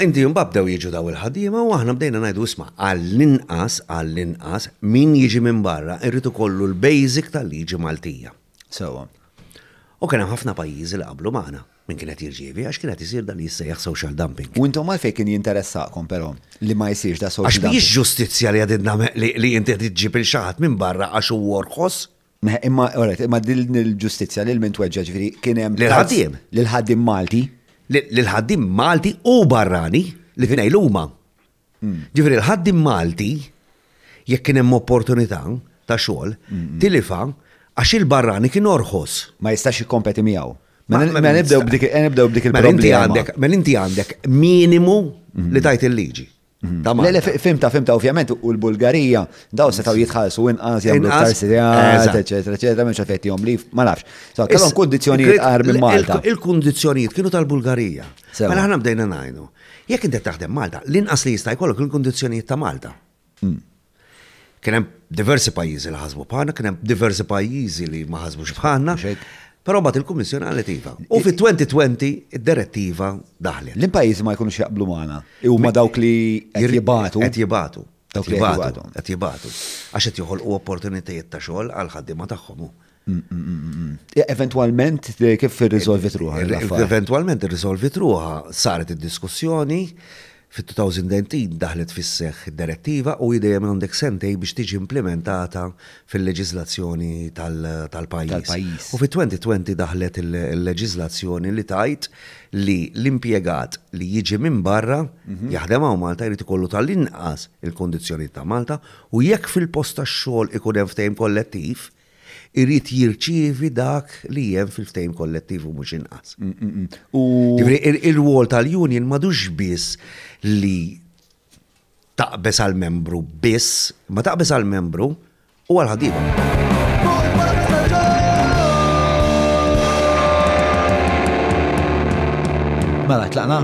Inti jumbab bdew jiġu daw il ħadima u aħna bdejna ngħidu isma' għall-inqas għall-inqas min jiġi minn barra irritu kollu l-basic tal-liġi Maltija. Sewa. U kien hemm ħafna pajjiżi li qablu maħna min kienet jirġievi għax kienet jisir dan jissejjaħ social dumping. U intom għalfej kien jinteressakom però li ma jsirx da social dumping. Għax biex li għadidna li jinti għadidġi bil il-xaħat minn barra għax u warħos? Imma, imma din ġustizja li l-mint weġġa ġifiri kienem. L-ħaddim. L-ħaddim Malti l-ħaddim Malti u barrani li finaj l-uma. Ġifri l-ħaddim Malti jekk kien hemm opportunità ta' xogħol, tilifa għax il-barrani kien orħos. Ma jistax jikkompeti miegħu. Ma nibdew b'dik il-problema. Ma inti għandek minimu li tajt il-liġi. Mhm. Fimta, fimta, ovvjament, u l-Bulgarija, daw setaw jitħalsu inqas, jamlu tarsidiat, eccetera, eccetera, meċa fetti jom li, ma nafx. So, kellon kondizjoniet għar minn Malta. il kondizjoniet kienu tal-Bulgarija. Mela ħana bdejna najnu. Jekk inti taħdem Malta, l-inqas li jista' kollok il kondizjoniet ta' Malta. Mm. Kien hemm diversi pajjiżi li ħasbu bħana, kien hemm diversi pajjiżi li ma ħasbux bħalna. Pero bat il kommissjoni għalet iva. U fit 2020 id-direttiva daħlet. l impajiz ma jkunux jaqblu magħna. ma dawk li qed jibatu. jibatu. Dawk li jibatu. Qed jibatu. Għax qed joħolqu opportunitajiet ta' xogħol għal ta' tagħhom. Mm, mm, mm, eventualment eh, kif irriżolvi truħa. Eventualment irriżolvi truħa saret id-diskussjoni Fit-2019 daħlet fis-seħ direttiva u minn għandek sentej biex tiġi implementata fil-leġizlazzjoni tal-pajis. U fit-2020 daħlet il-leġizlazzjoni li tajt li l-impiegat li jiġi minn barra mhm. jaħdem għaw Malta jrid ikollu tal-inqas il kondizjoni ta' Malta u jekk fil posta x xogħol ikun hemm ftehim kollettiv irrit jirċievi dak li jem fil-ftejm kollettivu mux inqas. Mm, mm, mm. Il-wol tal-union madux biss li taqbes għal-membru biss, ma taqbes għal-membru u għal-ħadiba. Mela, tlaqna?